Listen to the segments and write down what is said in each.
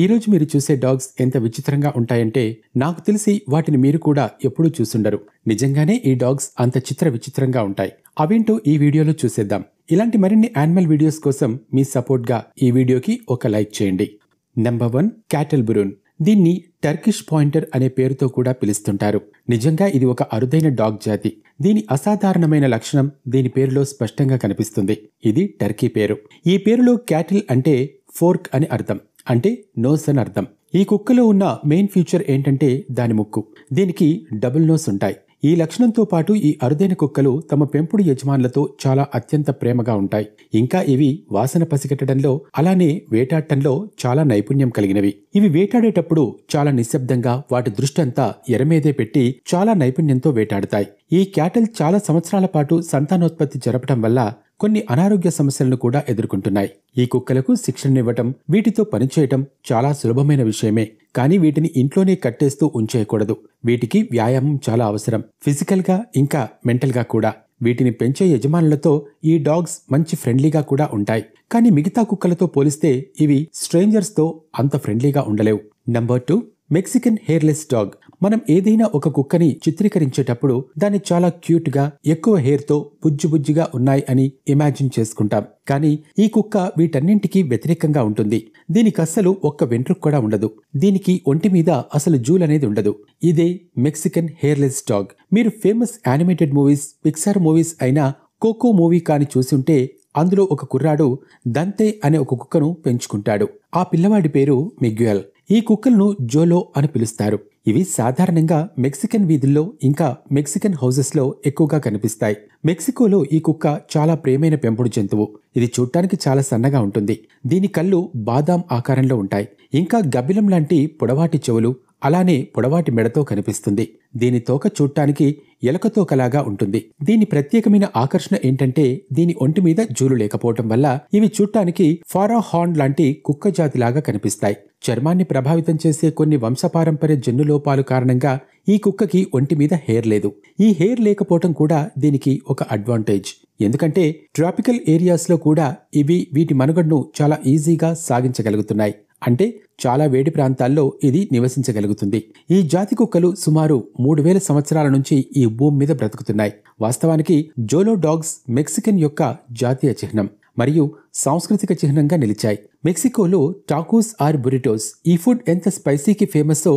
ఈరోజు మీరు చూసే డాగ్స్ ఎంత విచిత్రంగా ఉంటాయంటే నాకు తెలిసి వాటిని మీరు కూడా ఎప్పుడూ చూసుండరు నిజంగానే ఈ డాగ్స్ అంత చిత్ర విచిత్రంగా ఉంటాయి అవేంటో ఈ వీడియోలో చూసేద్దాం ఇలాంటి మరిన్ని యానిమల్ వీడియోస్ కోసం మీ సపోర్ట్గా ఈ వీడియోకి ఒక లైక్ చేయండి నెంబర్ వన్ క్యాటల్ బురూన్ దీన్ని టర్కిష్ పాయింటర్ అనే పేరుతో కూడా పిలుస్తుంటారు నిజంగా ఇది ఒక అరుదైన డాగ్ జాతి దీని అసాధారణమైన లక్షణం దీని పేరులో స్పష్టంగా కనిపిస్తుంది ఇది టర్కీ పేరు ఈ పేరులో క్యాటిల్ అంటే ఫోర్క్ అని అర్థం అంటే నోస్ అని అర్థం ఈ కుక్కలో ఉన్న మెయిన్ ఫీచర్ ఏంటంటే దాని ముక్కు దీనికి డబుల్ నోస్ ఉంటాయి ఈ లక్షణంతో పాటు ఈ అరుదైన కుక్కలు తమ పెంపుడు యజమానులతో చాలా అత్యంత ప్రేమగా ఉంటాయి ఇంకా ఇవి వాసన పసిగట్టడంలో అలానే వేటాడటంలో చాలా నైపుణ్యం కలిగినవి ఇవి వేటాడేటప్పుడు చాలా నిశ్శబ్దంగా వాటి దృష్టి అంతా ఎరమీదే పెట్టి చాలా నైపుణ్యంతో వేటాడతాయి ఈ క్యాటల్ చాలా సంవత్సరాల పాటు సంతానోత్పత్తి జరపడం వల్ల కొన్ని అనారోగ్య సమస్యలను కూడా ఎదుర్కొంటున్నాయి ఈ కుక్కలకు శిక్షణనివ్వటం వీటితో పనిచేయటం చాలా సులభమైన విషయమే కానీ వీటిని ఇంట్లోనే కట్టేస్తూ ఉంచేయకూడదు వీటికి వ్యాయామం చాలా అవసరం ఫిజికల్గా ఇంకా మెంటల్గా కూడా వీటిని పెంచే యజమానులతో ఈ డాగ్స్ మంచి ఫ్రెండ్లీగా కూడా ఉంటాయి కానీ మిగతా కుక్కలతో పోలిస్తే ఇవి స్ట్రేంజర్స్తో అంత ఫ్రెండ్లీగా ఉండలేవు number two Mexican hairless dog మనం ఏదైనా ఒక కుక్కని చిత్రీకరించేటప్పుడు దాన్ని చాలా క్యూట్గా ఎక్కువ హెయిర్తో బుజ్జిబుజ్జిగా ఉన్నాయి అని ఇమాజిన్ చేసుకుంటాం కానీ ఈ కుక్క వీటన్నింటికీ వ్యతిరేకంగా ఉంటుంది దీనికి అస్సలు ఒక్క వెంట్రుక్ కూడా ఉండదు దీనికి ఒంటి మీద అసలు జూల్ అనేది ఉండదు ఇదే మెక్సికన్ హెయిర్లెస్ డాగ్ మీరు famous animated movies Pixar movies అయిన కోకో మూవీ కాని చూసుంటే అందులో ఒక కుర్రాడు దంతే అనే ఒక కుక్కను పెంచుకుంటాడు ఆ పిల్లవాడి పేరు మిగ్యుయల్ ఈ కుక్కలను జోలో అని పిలుస్తారు ఇవి సాధారణంగా మెక్సికన్ వీధుల్లో ఇంకా మెక్సికన్ హౌసెస్లో ఎక్కువగా కనిపిస్తాయి మెక్సికోలో ఈ కుక్క చాలా ప్రేమైన పెంపుడు జంతువు ఇది చూడటానికి చాలా సన్నగా ఉంటుంది దీని కళ్ళు బాదాం ఆకారంలో ఉంటాయి ఇంకా గబ్బిలం లాంటి పొడవాటి చెవులు అలానే పొడవాటి మెడతో కనిపిస్తుంది దీని తోక చూడటానికి ఎలకతోకలాగా ఉంటుంది దీని ప్రత్యేకమైన ఆకర్షణ ఏంటంటే దీని ఒంటి మీద జూలు లేకపోవటం వల్ల ఇవి చూడటానికి ఫారా హార్న్ లాంటి కుక్క జాతిలాగా కనిపిస్తాయి చర్మాన్ని ప్రభావితం చేసే కొన్ని వంశపారంపర్య జన్ను లోపాలు కారణంగా ఈ కుక్కకి ఒంటి మీద హెయిర్ లేదు ఈ హెయిర్ లేకపోవటం కూడా దీనికి ఒక అడ్వాంటేజ్ ఎందుకంటే ట్రాపికల్ ఏరియాస్లో కూడా ఇవి వీటి మనుగడను చాలా ఈజీగా సాగించగలుగుతున్నాయి అంటే చాలా వేడి ప్రాంతాల్లో ఇది నివసించగలుగుతుంది ఈ జాతి కుక్కలు సుమారు మూడు వేల సంవత్సరాల నుంచి ఈ భూమి మీద బ్రతుకుతున్నాయి వాస్తవానికి జోలో డాగ్స్ మెక్సికన్ యొక్క జాతీయ చిహ్నం మరియు సాంస్కృతిక చిహ్నంగా నిలిచాయి మెక్సికోలో టాకోస్ ఆర్ బురిటోస్ ఈ ఫుడ్ ఎంత స్పైసీకి ఫేమస్సో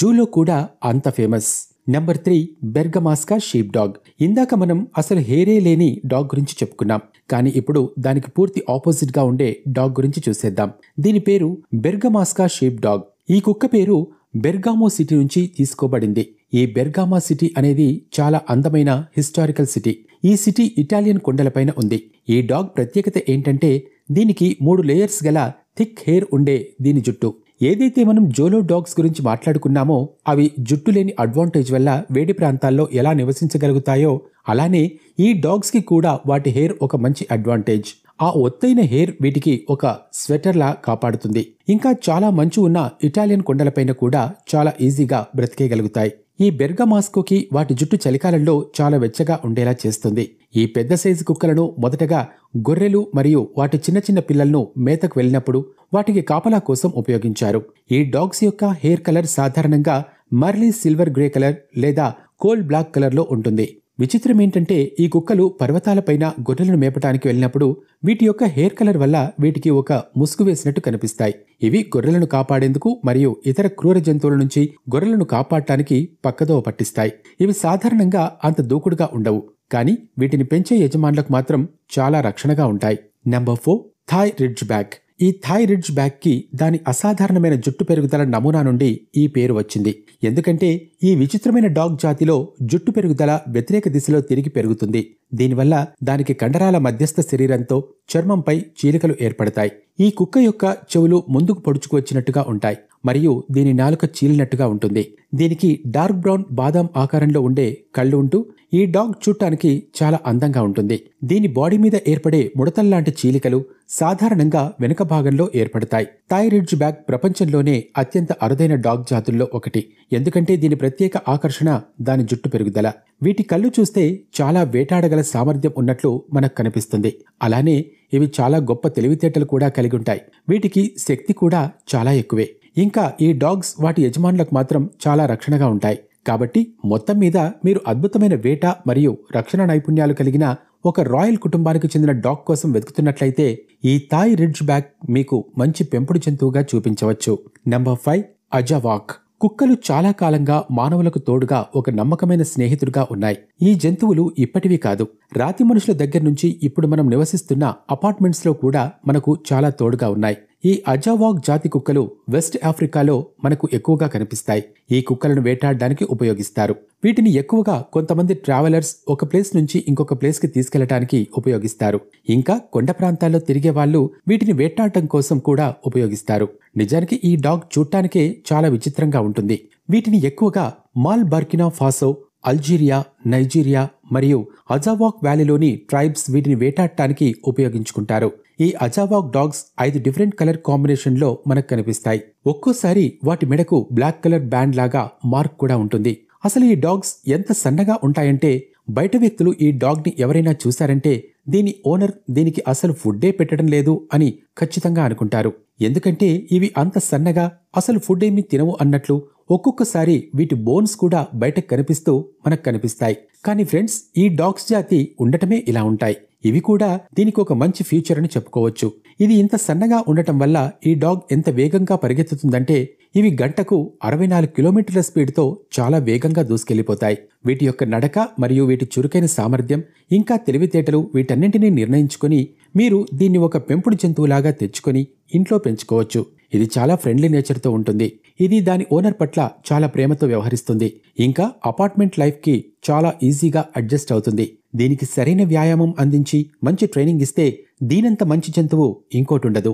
జూలో కూడా అంత famous number three Bergamasco sheepdog ఇందాక మనం అసలు హేరే లేని డాగ్ గురించి చెప్పుకున్నాం కానీ ఇప్పుడు దానికి పూర్తి ఆపోజిట్గా ఉండే డాగ్ గురించి చూసేద్దాం దీని పేరు బెర్గమాస్కా షీప్ డాగ్ ఈ కుక్క పేరు బెర్గామో సిటీ నుంచి తీసుకోబడింది ఈ బెర్గామా సిటీ అనేది చాలా అందమైన హిస్టారికల్ సిటీ ఈ సిటీ ఇటాలియన్ కొండలపైన ఉంది ఈ డాగ్ ప్రత్యేకత ఏంటంటే దీనికి మూడు లేయర్స్ గల థిక్ హెయిర్ ఉండే దీని జుట్టు ఏదైతే మనం జోలో డాగ్స్ గురించి మాట్లాడుకున్నామో అవి జుట్టు లేని అడ్వాంటేజ్ వల్ల వేడి ప్రాంతాల్లో ఎలా నివసించగలుగుతాయో అలానే ఈ డాగ్స్కి కూడా వాటి హెయిర్ ఒక మంచి అడ్వాంటేజ్ ఆ ఒత్తైన హెయిర్ వీటికి ఒక స్వెటర్లా కాపాడుతుంది ఇంకా చాలా మంచు ఉన్న ఇటాలియన్ కొండలపైన కూడా చాలా ఈజీగా బ్రతికేయగలుగుతాయి ఈ బెర్గమాస్కుకి వాటి జుట్టు చలికాలంలో చాలా వెచ్చగా ఉండేలా చేస్తుంది ఈ పెద్ద సైజు కుక్కలను మొదటగా గొర్రెలు మరియు వాటి చిన్న చిన్న పిల్లలను మేతకు వెళ్ళినప్పుడు వాటికి కాపలా కోసం ఉపయోగించారు ఈ డాగ్స్ యొక్క హెయిర్ కలర్ సాధారణంగా మర్లీ సిల్వర్ గ్రే కలర్ లేదా కోల్డ్ బ్లాక్ కలర్లో ఉంటుంది విచిత్రం ఏంటంటే ఈ కుక్కలు పర్వతాలపైన గొర్రెలను మేపటానికి వెళ్ళినప్పుడు వీటి యొక్క హెయిర్ కలర్ వల్ల వీటికి ఒక ముసుగు వేసినట్టు కనిపిస్తాయి ఇవి గొర్రెలను కాపాడేందుకు మరియు ఇతర క్రూర జంతువుల నుంచి గొర్రెలను కాపాడటానికి పక్కదో పట్టిస్తాయి ఇవి సాధారణంగా అంత దూకుడుగా ఉండవు కానీ వీటిని పెంచే యజమానులకు మాత్రం చాలా రక్షణగా ఉంటాయి number four Thai ridgeback ఈ థాయ్ రిడ్జ్ బ్యాగ్కి దాని అసాధారణమైన జుట్టు పెరుగుదల నమూనా నుండి ఈ పేరు వచ్చింది ఎందుకంటే ఈ విచిత్రమైన డాగ్ జాతిలో జుట్టు పెరుగుదల వ్యతిరేక దిశలో తిరిగి పెరుగుతుంది దీనివల్ల దానికి కండరాల మధ్యస్థ శరీరంతో చర్మంపై చీలికలు ఏర్పడతాయి ఈ కుక్క యొక్క చెవులు ముందుకు పొడుచుకు వచ్చినట్టుగా ఉంటాయి మరియు దీని నాలుక చీలినట్టుగా ఉంటుంది దీనికి డార్క్ బ్రౌన్ బాదాం ఆకారంలో ఉండే కళ్ళు ఉంటూ ఈ డాగ్ చూడటానికి చాలా అందంగా ఉంటుంది దీని బాడీ మీద ఏర్పడే ముడతల్లాంటి చీలికలు సాధారణంగా వెనుక భాగంలో ఏర్పడతాయి థాయ్ రిడ్జ్ బ్యాగ్ ప్రపంచంలోనే అత్యంత అరుదైన డాగ్ జాతుల్లో ఒకటి ఎందుకంటే దీని ప్రత్యేక ఆకర్షణ దాని జుట్టు పెరుగుదల వీటి కళ్ళు చూస్తే చాలా వేటాడగల సామర్థ్యం ఉన్నట్లు మనకు కనిపిస్తుంది అలానే ఇవి చాలా గొప్ప తెలివితేటలు కూడా కలిగి ఉంటాయి వీటికి శక్తి కూడా చాలా ఎక్కువే ఇంకా ఈ డాగ్స్ వాటి యజమానులకు మాత్రం చాలా రక్షణగా ఉంటాయి కాబట్టి మొత్తం మీద మీరు అద్భుతమైన వేట మరియు రక్షణ నైపుణ్యాలు కలిగిన ఒక రాయల్ కుటుంబానికి చెందిన డాగ్ కోసం వెతుకుతున్నట్లయితే ఈ థాయ్ రిడ్జ్ బ్యాగ్ మీకు మంచి పెంపుడు జంతువుగా చూపించవచ్చు నెంబర్ ఫైవ్ అజవాక్ కుక్కలు చాలా కాలంగా మానవులకు తోడుగా ఒక నమ్మకమైన స్నేహితుడుగా ఉన్నాయి ఈ జంతువులు ఇప్పటివి కాదు రాతి మనుషుల దగ్గర నుంచి ఇప్పుడు మనం నివసిస్తున్న అపార్ట్మెంట్స్లో కూడా మనకు చాలా తోడుగా ఉన్నాయి ఈ అజావాగ్ జాతి కుక్కలు వెస్ట్ ఆఫ్రికాలో మనకు ఎక్కువగా కనిపిస్తాయి ఈ కుక్కలను వేటాడడానికి ఉపయోగిస్తారు వీటిని ఎక్కువగా కొంతమంది ట్రావెలర్స్ ఒక ప్లేస్ నుంచి ఇంకొక ప్లేస్కి తీసుకెళ్లడానికి ఉపయోగిస్తారు ఇంకా కొండ ప్రాంతాల్లో తిరిగే వాళ్ళు వీటిని వేటాడటం కోసం కూడా ఉపయోగిస్తారు నిజానికి ఈ డాగ్ చూడటానికే చాలా విచిత్రంగా ఉంటుంది వీటిని ఎక్కువగా Mali Burkina Faso Algeria Nigeria మరియు అజావాక్ వ్యాలీలోని ట్రైబ్స్ వీటిని వేటాడటానికి ఉపయోగించుకుంటారు ఈ అజావాక్ డాగ్స్ ఐదు డిఫరెంట్ కలర్ కాంబినేషన్లో మనకు కనిపిస్తాయి ఒక్కోసారి వాటి మెడకు బ్లాక్ కలర్ బ్యాండ్ లాగా మార్క్ కూడా ఉంటుంది అసలు ఈ డాగ్స్ ఎంత సన్నగా ఉంటాయంటే బయట వ్యక్తులు ఈ డాగ్ని ఎవరైనా చూశారంటే దీని ఓనర్ దీనికి అసలు ఫుడ్డే పెట్టడం లేదు అని ఖచ్చితంగా అనుకుంటారు ఎందుకంటే ఇవి అంత సన్నగా అసలు ఫుడ్ ఏమీ తినవు అన్నట్లు ఒక్కొక్కసారి వీటి బోన్స్ కూడా బయటకు కనిపిస్తూ మనకు కనిపిస్తాయి కానీ ఫ్రెండ్స్ ఈ డాగ్స్ జాతి ఉండటమే ఇలా ఉంటాయి ఇవి కూడా దీనికి ఒక మంచి ఫ్యూచర్ అని చెప్పుకోవచ్చు ఇది ఇంత సన్నగా ఉండటం వల్ల ఈ డాగ్ ఎంత వేగంగా పరిగెత్తుతుందంటే ఇవి గంటకు అరవై నాలుగు కిలోమీటర్ల స్పీడ్తో చాలా వేగంగా దూసుకెళ్లిపోతాయి వీటి యొక్క నడక మరియు వీటి చురుకైన సామర్థ్యం ఇంకా తెలివితేటలు వీటన్నింటినీ నిర్ణయించుకుని మీరు దీన్ని ఒక పెంపుడు జంతువులాగా తెచ్చుకొని ఇంట్లో పెంచుకోవచ్చు ఇది చాలా ఫ్రెండ్లీ నేచర్తో ఉంటుంది ఇది దాని ఓనర్ పట్ల చాలా ప్రేమతో వ్యవహరిస్తుంది ఇంకా అపార్ట్మెంట్ లైఫ్కి చాలా ఈజీగా అడ్జస్ట్ అవుతుంది దీనికి సరైన వ్యాయామం అందించి మంచి ట్రైనింగ్ ఇస్తే దీనంత మంచి జంతువు ఇంకోటి ఉండదు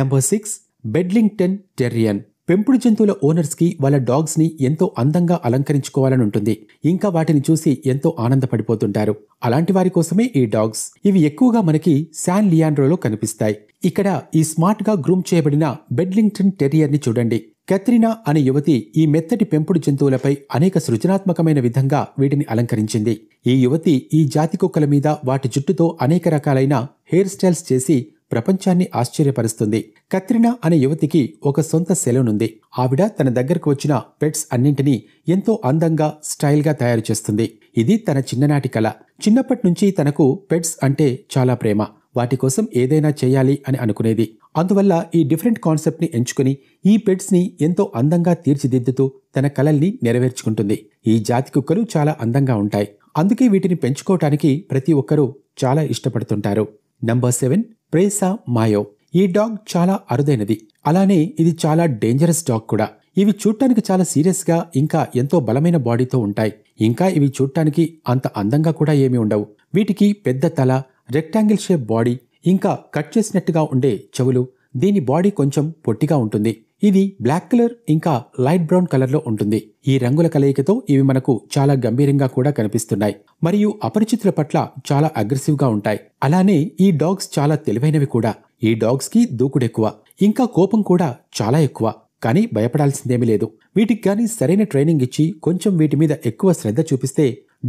నంబర్ సిక్స్ బెడ్లింగ్టన్ టెర్రియన్ పెంపుడు జంతువుల ఓనర్స్కి వాళ్ళ డాగ్స్ని ఎంతో అందంగా అలంకరించుకోవాలని ఉంటుంది ఇంకా వాటిని చూసి ఎంతో ఆనందపడిపోతుంటారు అలాంటి వారి కోసమే ఈ డాగ్స్ ఇవి ఎక్కువగా మనకి శాన్ లియాండ్రోలో కనిపిస్తాయి ఇక్కడ ఈ స్మార్ట్గా గ్రూమ్ చేయబడిన బెడ్లింగ్టన్ టెరియర్ని చూడండి కత్రినా అనే యువతి ఈ మెత్తటి పెంపుడు జంతువులపై అనేక సృజనాత్మకమైన విధంగా వీటిని అలంకరించింది ఈ యువతి ఈ జాతి కుక్కల మీద వాటి జుట్టుతో అనేక రకాలైన హెయిర్ స్టైల్స్ చేసి ప్రపంచాన్ని ఆశ్చర్యపరుస్తుంది కత్రినా అనే యువతికి ఒక సొంత సెలూనుంది ఆవిడ తన దగ్గరకు వచ్చిన పెట్స్ అన్నింటినీ ఎంతో అందంగా స్టైల్గా తయారు చేస్తుంది ఇది తన చిన్ననాటి కళ చిన్నప్పటి నుంచి తనకు పెట్స్ అంటే చాలా ప్రేమ వాటి కోసం ఏదైనా చేయాలి అని అనుకునేది అందువల్ల ఈ డిఫరెంట్ కాన్సెప్ట్ని ఎంచుకుని ఈ పెట్స్ని ఎంతో అందంగా తీర్చిదిద్దుతూ తన కలల్ని నెరవేర్చుకుంటుంది ఈ జాతి కుక్కలు చాలా అందంగా ఉంటాయి అందుకే వీటిని పెంచుకోవటానికి ప్రతి ఒక్కరూ చాలా ఇష్టపడుతుంటారు నంబర్ సెవెన్ ప్రేసా మాయో ఈ డాగ్ చాలా అరుదైనది అలానే ఇది చాలా డేంజరస్ డాగ్ కూడా ఇవి చూడటానికి చాలా సీరియస్గా ఇంకా ఎంతో బలమైన బాడీతో ఉంటాయి ఇంకా ఇవి చూడటానికి అంత అందంగా కూడా ఏమీ ఉండవు వీటికి పెద్ద తల రెక్టాంగిల్ షేప్ బాడీ ఇంకా కట్ చేసినట్టుగా ఉండే చెవులు దీని బాడీ కొంచెం పొట్టిగా ఉంటుంది ఇది బ్లాక్ కలర్ ఇంకా లైట్ బ్రౌన్ కలర్లో ఉంటుంది ఈ రంగుల కలయికతో ఇవి మనకు చాలా గంభీరంగా కూడా కనిపిస్తున్నాయి మరియు అపరిచితుల పట్ల చాలా అగ్రెసివ్గా ఉంటాయి అలానే ఈ డాగ్స్ చాలా తెలివైనవి కూడా ఈ డాగ్స్కి దూకుడెక్కువ ఇంకా కోపం కూడా చాలా ఎక్కువ కానీ భయపడాల్సిందేమీ లేదు వీటికి కానీ సరైన ట్రైనింగ్ ఇచ్చి కొంచెం వీటి మీద ఎక్కువ శ్రద్ధ చూపిస్తే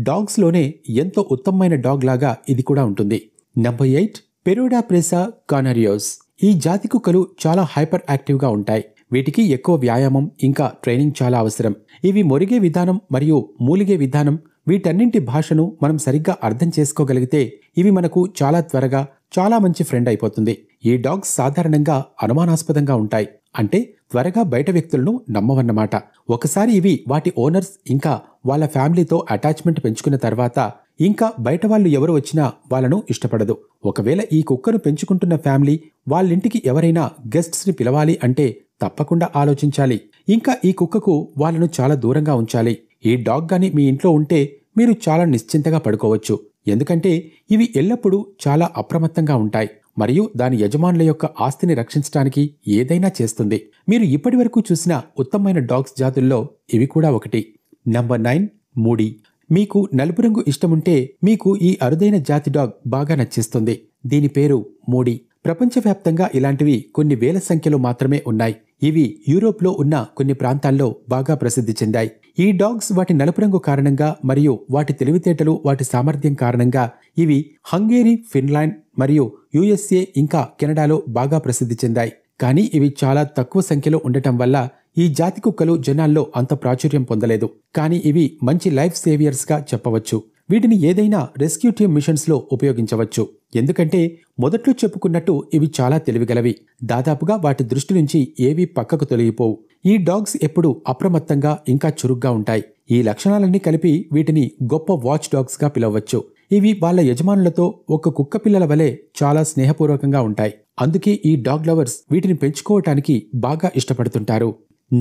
డాగ్స్లోనే ఎంతో ఉత్తమమైన డాగ్ లాగా ఇది కూడా ఉంటుంది నంబర్ ఎయిట్ పెరోడా ప్రెసా కానరియోస్ ఈ జాతి కుక్కలు చాలా హైపర్ యాక్టివ్గా ఉంటాయి వీటికి ఎక్కువ వ్యాయామం ఇంకా ట్రైనింగ్ చాలా అవసరం ఇవి మొరిగే విధానం మరియు మూలిగే విధానం వీటన్నింటి భాషను మనం సరిగ్గా అర్థం చేసుకోగలిగితే ఇవి మనకు చాలా త్వరగా చాలా మంచి ఫ్రెండ్ అయిపోతుంది ఈ డాగ్స్ సాధారణంగా అనుమానాస్పదంగా ఉంటాయి అంటే త్వరగా బయట వ్యక్తులను నమ్మవన్నమాట ఒకసారి ఇవి వాటి ఓనర్స్ ఇంకా వాళ్ళ ఫ్యామిలీతో అటాచ్మెంట్ పెంచుకున్న తర్వాత ఇంకా బయట వాళ్ళు ఎవరు వచ్చినా వాళ్ళను ఇష్టపడదు ఒకవేళ ఈ కుక్కను పెంచుకుంటున్న ఫ్యామిలీ వాళ్ళింటికి ఎవరైనా గెస్ట్స్ని పిలవాలి అంటే తప్పకుండా ఆలోచించాలి ఇంకా ఈ కుక్కకు వాళ్ళను చాలా దూరంగా ఉంచాలి ఈ డాగ్ గాని మీ ఇంట్లో ఉంటే మీరు చాలా నిశ్చింతగా పడుకోవచ్చు ఎందుకంటే ఇవి ఎల్లప్పుడూ చాలా అప్రమత్తంగా ఉంటాయి మరియు దాని యజమానుల యొక్క ఆస్తిని రక్షించడానికి ఏదైనా చేస్తుంది మీరు ఇప్పటివరకు చూసిన ఉత్తమమైన డాగ్స్ జాతుల్లో ఇవి కూడా ఒకటి నంబర్ నైన్ మూడి మీకు నలుపు రంగు ఇష్టముంటే మీకు ఈ అరుదైన జాతి డాగ్ బాగా నచ్చిస్తుంది దీని పేరు మూడీ ప్రపంచవ్యాప్తంగా ఇలాంటివి కొన్ని వేల సంఖ్యలో మాత్రమే ఉన్నాయి ఇవి యూరోప్లో ఉన్న కొన్ని ప్రాంతాల్లో బాగా ప్రసిద్ధి చెందాయి ఈ డాగ్స్ వాటి నలుపు రంగు కారణంగా మరియు వాటి తెలివితేటలు వాటి సామర్థ్యం కారణంగా ఇవి హంగేరీ ఫిన్లాండ్ మరియు యుఎస్ఏ ఇంకా కెనడాలో బాగా ప్రసిద్ధి చెందాయి కానీ ఇవి చాలా తక్కువ సంఖ్యలో ఉండటం వల్ల ఈ జాతి కుక్కలు జనాల్లో అంత ప్రాచుర్యం పొందలేదు కానీ ఇవి మంచి లైఫ్ సేవియర్స్గా చెప్పవచ్చు వీటిని ఏదైనా రెస్క్యూ టీమ్ మిషన్స్లో ఉపయోగించవచ్చు ఎందుకంటే మొదట్లో చెప్పుకున్నట్టు ఇవి చాలా తెలివిగలవి దాదాపుగా వాటి దృష్టి నుంచి ఏవీ పక్కకు తొలగిపోవు ఈ డాగ్స్ ఎప్పుడూ అప్రమత్తంగా ఇంకా చురుగ్గా ఉంటాయి ఈ లక్షణాలన్నీ కలిపి వీటిని గొప్ప వాచ్ డాగ్స్గా పిలవచ్చు ఇవి వాళ్ళ యజమానులతో ఒక కుక్క పిల్లల వలె చాలా స్నేహపూర్వకంగా ఉంటాయి అందుకే ఈ డాగ్ లవర్స్ వీటిని పెంచుకోవటానికి బాగా ఇష్టపడుతుంటారు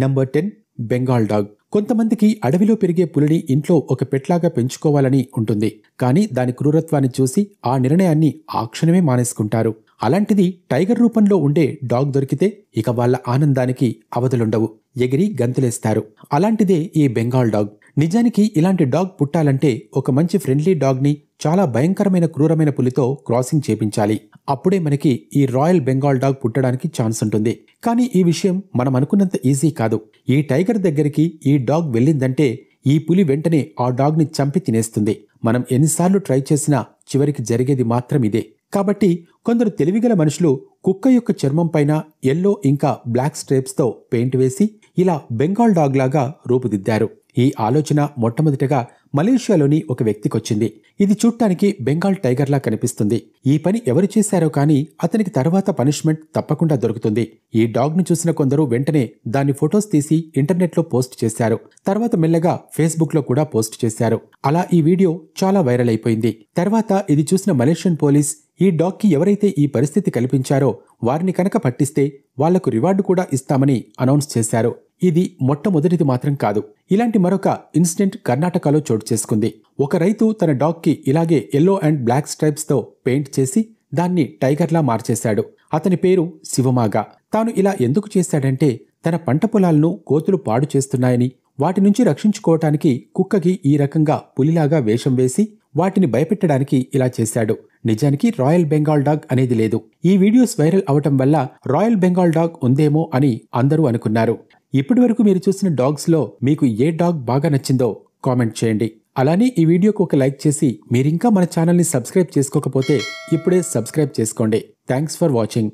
నంబర్ టెన్ బెంగాల్ డాగ్ కొంతమందికి అడవిలో పెరిగే పులిని ఇంట్లో ఒక పెట్లాగా పెంచుకోవాలని ఉంటుంది కానీ దాని క్రూరత్వాన్ని చూసి ఆ నిర్ణయాన్ని ఆ క్షణమే మానేసుకుంటారు అలాంటిది టైగర్ రూపంలో ఉండే డాగ్ దొరికితే ఇక వాళ్ళ ఆనందానికి అవధులుండవు ఎగిరి గంతులేస్తారు అలాంటిదే ఈ బెంగాల్ డాగ్ నిజానికి ఇలాంటి డాగ్ పుట్టాలంటే ఒక మంచి ఫ్రెండ్లీ డాగ్ని చాలా భయంకరమైన క్రూరమైన పులితో క్రాసింగ్ చేపించాలి అప్పుడే మనకి ఈ రాయల్ బెంగాల్ డాగ్ పుట్టడానికి ఛాన్స్ ఉంటుంది కానీ ఈ విషయం మనం అనుకున్నంత ఈజీ కాదు ఈ టైగర్ దగ్గరికి ఈ డాగ్ వెళ్ళిందంటే ఈ పులి వెంటనే ఆ డాగ్ని చంపి తినేస్తుంది మనం ఎన్నిసార్లు ట్రై చేసినా చివరికి జరిగేది మాత్రం ఇదే కాబట్టి కొందరు తెలివిగల మనుషులు కుక్క యొక్క చర్మం పైన ఎల్లో ఇంకా బ్లాక్ స్ట్రేప్స్తో పెయింట్ వేసి ఇలా బెంగాల్ డాగ్ లాగా రూపుదిద్దారు ఈ ఆలోచన మొట్టమొదటగా మలేషియాలోని ఒక వ్యక్తికొచ్చింది ఇది చూడటానికి బెంగాల్ టైగర్లా కనిపిస్తుంది ఈ పని ఎవరు చేశారో కానీ అతనికి తర్వాత పనిష్మెంట్ తప్పకుండా దొరుకుతుంది ఈ డాగ్ను చూసిన కొందరు వెంటనే దాని ఫొటోస్ తీసి ఇంటర్నెట్లో పోస్ట్ చేశారు తర్వాత మెల్లగా ఫేస్బుక్లో కూడా పోస్ట్ చేశారు అలా ఈ వీడియో చాలా వైరల్ అయిపోయింది తర్వాత ఇది చూసిన మలేషియన్ పోలీస్ ఈ డాగ్కి ఎవరైతే ఈ పరిస్థితి కల్పించారో వారిని కనుక పట్టిస్తే వాళ్లకు రివార్డు కూడా ఇస్తామని అనౌన్స్ చేశారు ఇది మొట్టమొదటిది మాత్రం కాదు ఇలాంటి మరొక ఇన్సిడెంట్ కర్ణాటకలో చోటు చేసుకుంది ఒక రైతు తన డాగ్కి ఇలాగే ఎల్లో అండ్ బ్లాక్ తో పెయింట్ చేసి దాన్ని టైగర్లా మార్చేశాడు అతని పేరు శివమాగా తాను ఇలా ఎందుకు చేశాడంటే తన పంట పొలాలను కోతులు పాడు చేస్తున్నాయని వాటి నుంచి రక్షించుకోవటానికి కుక్కకి ఈ రకంగా పులిలాగా వేషం వేసి వాటిని భయపెట్టడానికి ఇలా చేశాడు నిజానికి రాయల్ బెంగాల్ డాగ్ అనేది లేదు ఈ వీడియోస్ వైరల్ అవటం వల్ల రాయల్ బెంగాల్ డాగ్ ఉందేమో అని అందరూ అనుకున్నారు ఇప్పటి వరకు మీరు చూసిన డాగ్స్లో మీకు ఏ డాగ్ బాగా నచ్చిందో కామెంట్ చేయండి అలానే ఈ వీడియోకు ఒక లైక్ చేసి మీరింకా మన ఛానల్ని సబ్స్క్రైబ్ చేసుకోకపోతే ఇప్పుడే సబ్స్క్రైబ్ చేసుకోండి థ్యాంక్స్ ఫర్ వాచింగ్